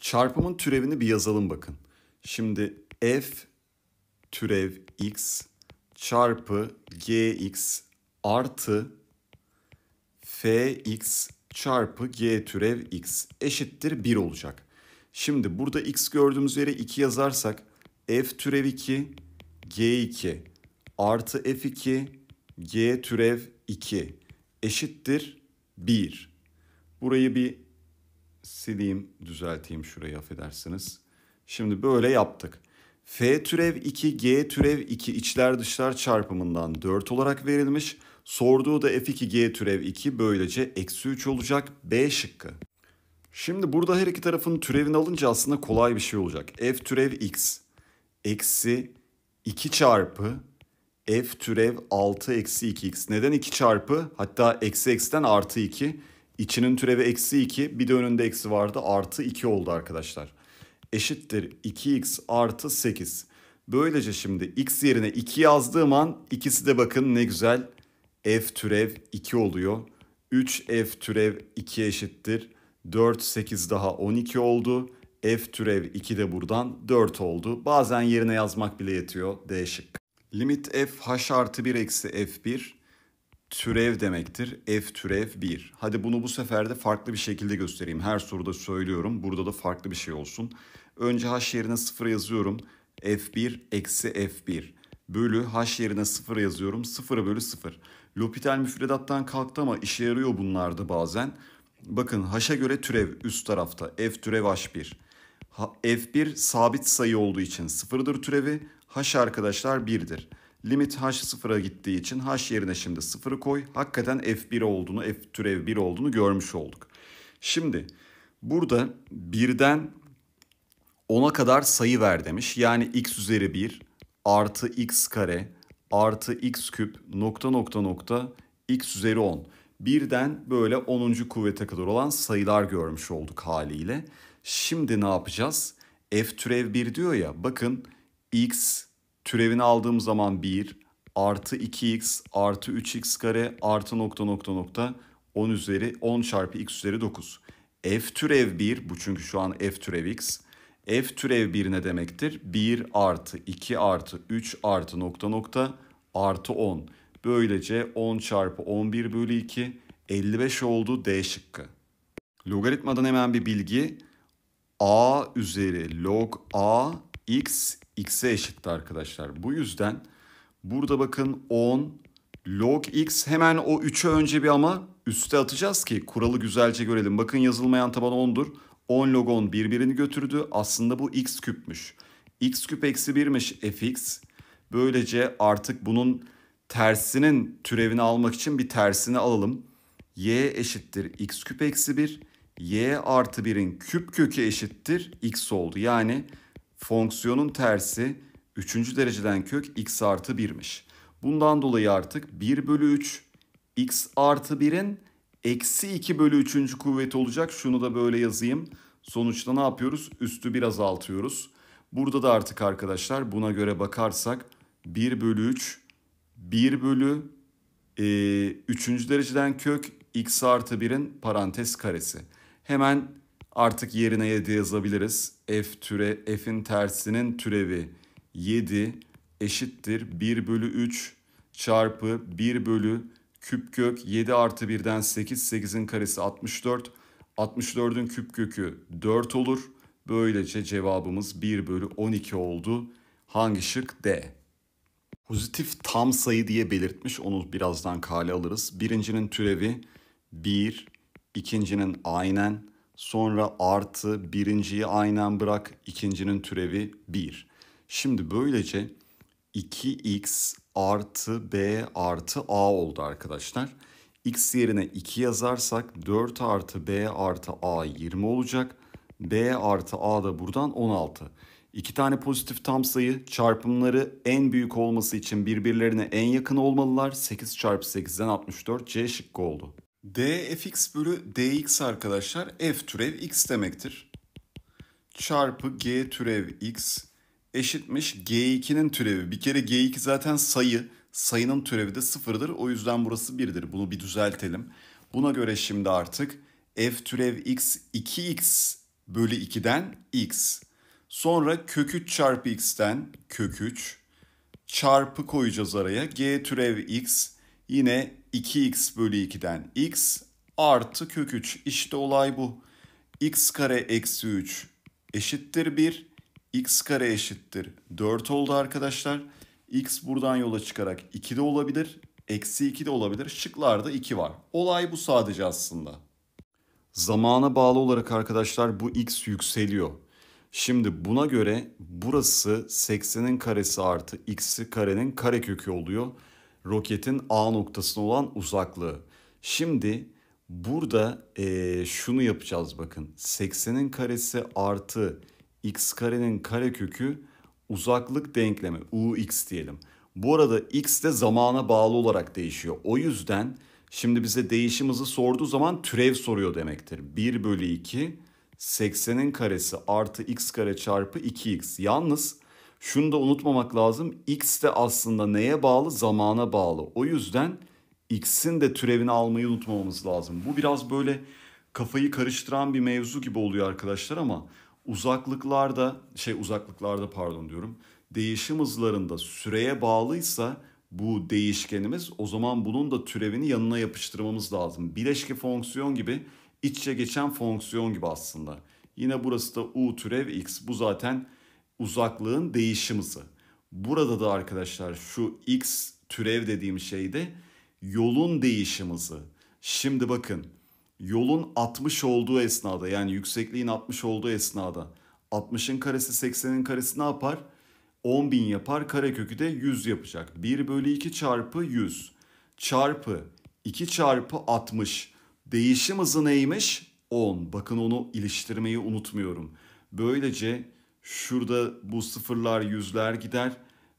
Çarpımın türevini bir yazalım bakın. Şimdi f türev x çarpı gx artı fx çarpı g türev x eşittir 1 olacak. Şimdi burada x gördüğümüz yere 2 yazarsak f türev 2 g2 artı f2 g türev 2 eşittir 1. Burayı bir sileyim, düzelteyim şurayı affedersiniz. Şimdi böyle yaptık. F türev 2, G türev 2 içler dışlar çarpımından 4 olarak verilmiş. Sorduğu da F2G türev 2 böylece eksi 3 olacak B şıkkı. Şimdi burada her iki tarafın türevini alınca aslında kolay bir şey olacak. F türev x eksi 2 çarpı f türev 6 eksi 2x. Neden 2 çarpı? Hatta eksi eksiden artı 2. İçinin türevi eksi 2 bir de önünde eksi vardı artı 2 oldu arkadaşlar. Eşittir 2x artı 8. Böylece şimdi x yerine 2 yazdığım an ikisi de bakın ne güzel f türev 2 oluyor. 3f türev 2 eşittir. 4, 8 daha 12 oldu. F türev 2 de buradan 4 oldu. Bazen yerine yazmak bile yetiyor. D şık. Limit f h artı 1 eksi f1 türev demektir. F türev 1. Hadi bunu bu sefer de farklı bir şekilde göstereyim. Her soruda söylüyorum. Burada da farklı bir şey olsun. Önce h yerine 0 yazıyorum. F1 eksi F1 bölü h yerine 0 yazıyorum. 0 bölü 0. Lopital müfredattan kalktı ama işe yarıyor bunlarda bazen. Bakın h'a göre türev üst tarafta. F türev h1. F1 sabit sayı olduğu için 0'dır türevi. H arkadaşlar 1'dir. Limit h sıfıra gittiği için h yerine şimdi sıfırı koy. Hakikaten f1 olduğunu, f türev 1 olduğunu görmüş olduk. Şimdi burada birden 10'a kadar sayı ver demiş. Yani x üzeri 1 artı x kare artı x küp nokta nokta nokta x üzeri 10. Birden böyle 10. kuvvete kadar olan sayılar görmüş olduk haliyle. Şimdi ne yapacağız? f türev 1 diyor ya bakın x Türevini aldığım zaman 1 artı 2x artı 3x kare artı nokta nokta nokta 10 üzeri 10 çarpı x üzeri 9. F türev 1 bu çünkü şu an f türev x. F türev 1 ne demektir? 1 artı 2 artı 3 artı nokta nokta artı 10. Böylece 10 çarpı 11 bölü 2 55 oldu D şıkkı. Logaritmadan hemen bir bilgi. A üzeri log A x x'e eşitti arkadaşlar. Bu yüzden burada bakın 10 log x hemen o 3'ü önce bir ama üste atacağız ki kuralı güzelce görelim. Bakın yazılmayan taban 10'dur. 10 log 10 birbirini götürdü. Aslında bu x küpmüş. x küp eksi 1'miş fx. Böylece artık bunun tersinin türevini almak için bir tersini alalım. y eşittir x küp eksi 1. y artı 1'in küp kökü eşittir x oldu. Yani fonksiyonun tersi 3. dereceden kök x artı 1'miş. Bundan dolayı artık 1 bölü 3 x artı 1'in eksi 2 bölü 3. kuvveti olacak. Şunu da böyle yazayım. Sonuçta ne yapıyoruz? Üstü bir azaltıyoruz. Burada da artık arkadaşlar buna göre bakarsak 1 bölü 3, 1 bölü e, 3. dereceden kök x artı 1'in parantez karesi. Hemen Artık yerine 7 yazabiliriz. F türe f'in tersinin türevi 7 eşittir 1 bölü 3 çarpı 1 bölü küp kök 7 artı 1'den 8 8'in karesi 64 64'ün küp kökü 4 olur. Böylece cevabımız 1 bölü 12 oldu. Hangi şık D? Pozitif tam sayı diye belirtmiş. Onu birazdan kale alırız. Birincinin türevi 1, ikincinin aynen, Sonra artı birinciyi aynen bırak ikincinin türevi 1. Şimdi böylece 2x artı b artı a oldu arkadaşlar. x yerine 2 yazarsak 4 artı b artı a 20 olacak. b artı a da buradan 16. İki tane pozitif tam sayı çarpımları en büyük olması için birbirlerine en yakın olmalılar. 8 çarpı 8'den 64 C şıkkı oldu dfx bölü dx arkadaşlar f türev x demektir. Çarpı g türev x eşitmiş g2'nin türevi. Bir kere g2 zaten sayı. Sayının türevi de sıfırdır. O yüzden burası birdir. Bunu bir düzeltelim. Buna göre şimdi artık f türev x 2x bölü 2'den x. Sonra kök 3 çarpı x'ten kök 3 çarpı koyacağız araya. g türev x Yine 2x bölü 2'den x artı kök 3. İşte olay bu. x kare eksi 3 eşittir 1. x kare eşittir 4 oldu arkadaşlar. x buradan yola çıkarak 2 de olabilir. Eksi 2 de olabilir. Şıklarda 2 var. Olay bu sadece aslında. Zamana bağlı olarak arkadaşlar bu x yükseliyor. Şimdi buna göre burası 80'in karesi artı x'i karenin karekökü oluyor roketin A noktasına olan uzaklığı. Şimdi burada e, şunu yapacağız bakın. 80'in karesi artı x karenin karekökü uzaklık denklemi ux diyelim. Bu arada x de zamana bağlı olarak değişiyor. O yüzden şimdi bize değişim hızı sorduğu zaman türev soruyor demektir. 1 bölü 2 80'in karesi artı x kare çarpı 2x. Yalnız şunu da unutmamak lazım. X de aslında neye bağlı? Zamana bağlı. O yüzden X'in de türevini almayı unutmamamız lazım. Bu biraz böyle kafayı karıştıran bir mevzu gibi oluyor arkadaşlar ama uzaklıklarda şey uzaklıklarda pardon diyorum. Değişim hızlarında süreye bağlıysa bu değişkenimiz o zaman bunun da türevini yanına yapıştırmamız lazım. Bileşke fonksiyon gibi içe geçen fonksiyon gibi aslında. Yine burası da u türev x. Bu zaten uzaklığın değişimizi. Burada da arkadaşlar şu x türev dediğim şeyde yolun değişimizi. Şimdi bakın yolun 60 olduğu esnada yani yüksekliğin 60 olduğu esnada 60'ın karesi 80'in karesi ne yapar? 10.000 yapar karekökü de 100 yapacak. 1 bölü 2 çarpı 100 çarpı 2 çarpı 60 değişim hızı neymiş? 10. Bakın onu iliştirmeyi unutmuyorum. Böylece Şurada bu sıfırlar yüzler gider.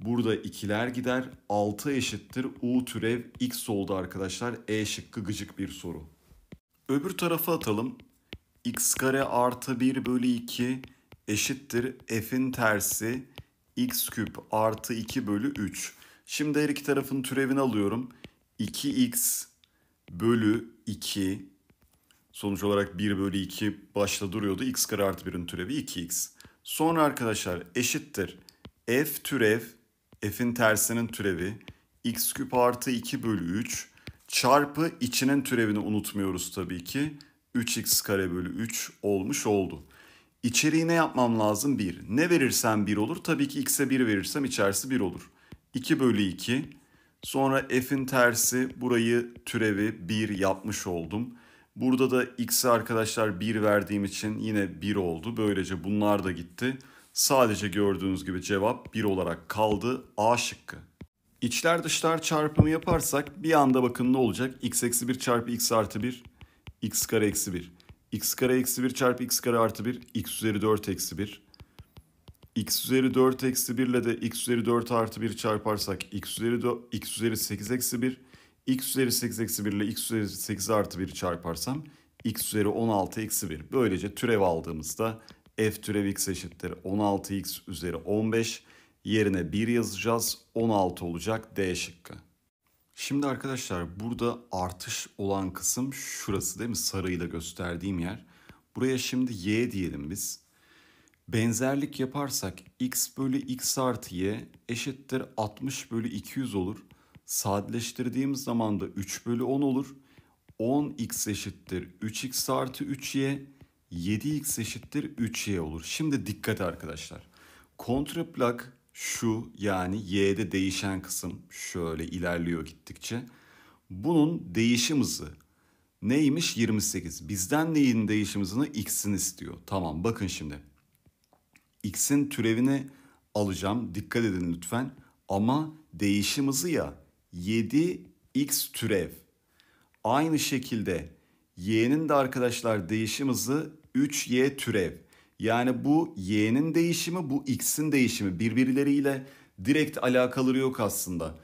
Burada ikiler gider. 6 eşittir u türev x oldu arkadaşlar. E şıkkı gıcık bir soru. Öbür tarafa atalım. x kare artı 1 bölü 2 eşittir f'in tersi x küp artı 2 bölü 3. Şimdi her iki tarafın türevini alıyorum. 2x bölü 2 sonuç olarak 1 bölü 2 başta duruyordu. x kare artı 1'in türevi 2x. Sonra arkadaşlar eşittir. F türev, F'in tersinin türevi, x küp artı 2 bölü 3 çarpı içinin türevini unutmuyoruz tabii ki. 3x kare bölü 3 olmuş oldu. İçeriği ne yapmam lazım? 1. Ne verirsem 1 olur. Tabii ki x'e 1 verirsem içerisi 1 olur. 2 bölü 2. Sonra f'in tersi burayı türevi 1 yapmış oldum. Burada da x'e arkadaşlar 1 verdiğim için yine 1 oldu. Böylece bunlar da gitti. Sadece gördüğünüz gibi cevap 1 olarak kaldı. A şıkkı. İçler dışlar çarpımı yaparsak bir anda bakın ne olacak? x eksi 1 çarpı x artı 1, x kare eksi 1. x kare eksi 1 çarpı x kare artı 1, x üzeri 4 eksi 1. x üzeri 4 eksi 1 ile de x üzeri 4 artı 1 çarparsak x üzeri, do, x üzeri 8 eksi 1 x üzeri 8 eksi 1 ile x üzeri 8 artı 1 çarparsam x üzeri 16 eksi 1. Böylece türev aldığımızda f türev x eşittir 16x üzeri 15 yerine 1 yazacağız 16 olacak D şıkkı. Şimdi arkadaşlar burada artış olan kısım şurası değil mi sarıyla gösterdiğim yer. Buraya şimdi y diyelim biz. Benzerlik yaparsak x bölü x artı y eşittir 60 bölü 200 olur sadeleştirdiğimiz zaman da 3 bölü 10 olur. 10x eşittir 3x artı 3y 7x eşittir 3y olur. Şimdi dikkat arkadaşlar. Kontraplak şu yani y'de değişen kısım şöyle ilerliyor gittikçe. Bunun değişim hızı neymiş 28. Bizden neyin değişim hızını x'in istiyor. Tamam bakın şimdi. X'in türevini alacağım. Dikkat edin lütfen. Ama değişim hızı ya 7x türev. Aynı şekilde y'nin de arkadaşlar değişim hızı 3y türev. Yani bu y'nin değişimi bu x'in değişimi birbirleriyle direkt alakaları yok aslında.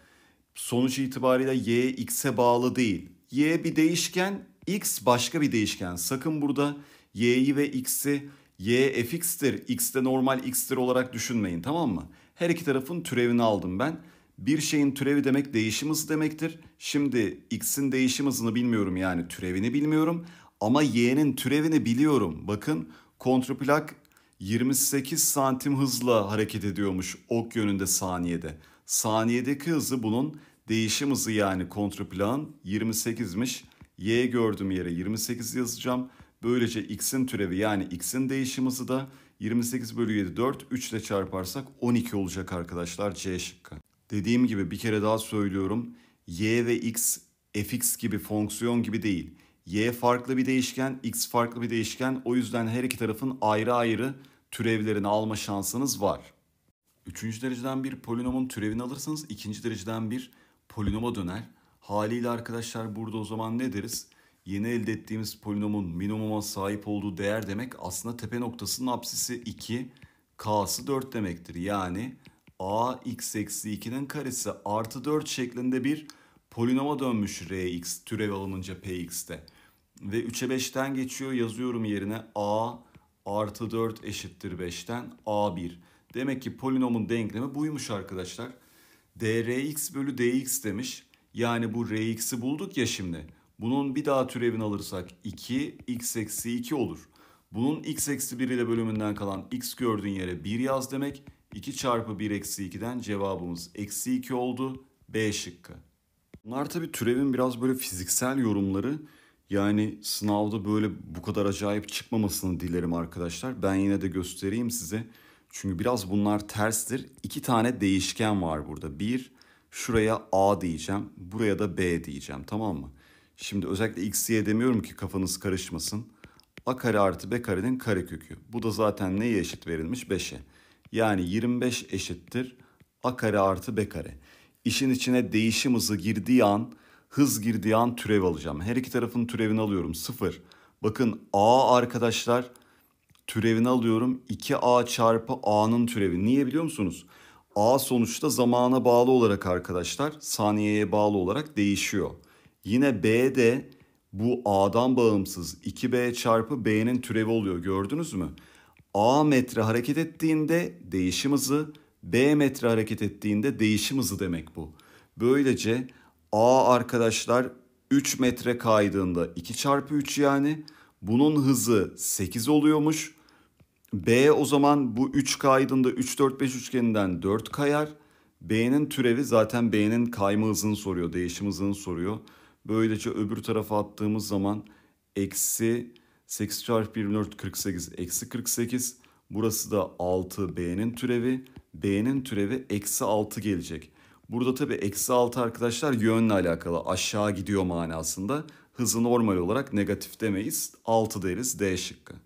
Sonuç itibariyle y x'e bağlı değil. y bir değişken, x başka bir değişken. Sakın burada y'yi ve x'i y fx'tir, x de normal x'tir olarak düşünmeyin tamam mı? Her iki tarafın türevini aldım ben bir şeyin türevi demek değişim hızı demektir. Şimdi x'in değişim hızını bilmiyorum yani türevini bilmiyorum. Ama y'nin türevini biliyorum. Bakın kontraplak 28 santim hızla hareket ediyormuş ok yönünde saniyede. Saniyedeki hızı bunun değişim hızı yani kontraplan 28'miş. Y gördüğüm yere 28 yazacağım. Böylece x'in türevi yani x'in değişim hızı da 28 bölü 7 4 3 ile çarparsak 12 olacak arkadaşlar C şıkkı. Dediğim gibi bir kere daha söylüyorum. Y ve X fx gibi fonksiyon gibi değil. Y farklı bir değişken, X farklı bir değişken. O yüzden her iki tarafın ayrı ayrı türevlerini alma şansınız var. Üçüncü dereceden bir polinomun türevini alırsanız ikinci dereceden bir polinoma döner. Haliyle arkadaşlar burada o zaman ne deriz? Yeni elde ettiğimiz polinomun minimuma sahip olduğu değer demek aslında tepe noktasının apsisi 2, k'sı 4 demektir. Yani A x eksi 2'nin karesi artı 4 şeklinde bir polinoma dönmüş rx türev alınınca px'te. Ve 3'e 5'ten geçiyor yazıyorum yerine a artı 4 eşittir 5'ten a1. Demek ki polinomun denklemi buymuş arkadaşlar. drx bölü dx demiş. Yani bu rx'i bulduk ya şimdi. Bunun bir daha türevini alırsak 2 x eksi 2 olur. Bunun x eksi 1 ile bölümünden kalan x gördüğün yere 1 yaz demek. 2 çarpı 1 eksi 2'den cevabımız eksi 2 oldu. B şıkkı. Bunlar tabi türevin biraz böyle fiziksel yorumları. Yani sınavda böyle bu kadar acayip çıkmamasını dilerim arkadaşlar. Ben yine de göstereyim size. Çünkü biraz bunlar terstir. İki tane değişken var burada. Bir, şuraya A diyeceğim. Buraya da B diyeceğim tamam mı? Şimdi özellikle x'ye demiyorum ki kafanız karışmasın. A kare artı B karenin kare kökü. Bu da zaten neye eşit verilmiş? 5'e. Yani 25 eşittir a kare artı b kare. İşin içine değişim hızı girdiği an, hız girdiği an türev alacağım. Her iki tarafın türevini alıyorum. 0. Bakın a arkadaşlar türevini alıyorum. 2a çarpı a'nın türevi. Niye biliyor musunuz? A sonuçta zamana bağlı olarak arkadaşlar saniyeye bağlı olarak değişiyor. Yine B de bu A'dan bağımsız 2B çarpı B'nin türevi oluyor gördünüz mü? A metre hareket ettiğinde değişim hızı, B metre hareket ettiğinde değişim hızı demek bu. Böylece A arkadaşlar 3 metre kaydığında 2 çarpı 3 yani bunun hızı 8 oluyormuş. B o zaman bu 3 kaydığında 3 4 5 üçgeninden 4 kayar. B'nin türevi zaten B'nin kayma hızını soruyor, değişim hızını soruyor. Böylece öbür tarafa attığımız zaman eksi 8 çarpı 24 48 eksi 48. Burası da 6 b'nin türevi. B'nin türevi eksi 6 gelecek. Burada tabi eksi 6 arkadaşlar yönle alakalı aşağı gidiyor manasında. Hızı normal olarak negatif demeyiz 6 deriz D şıkkı.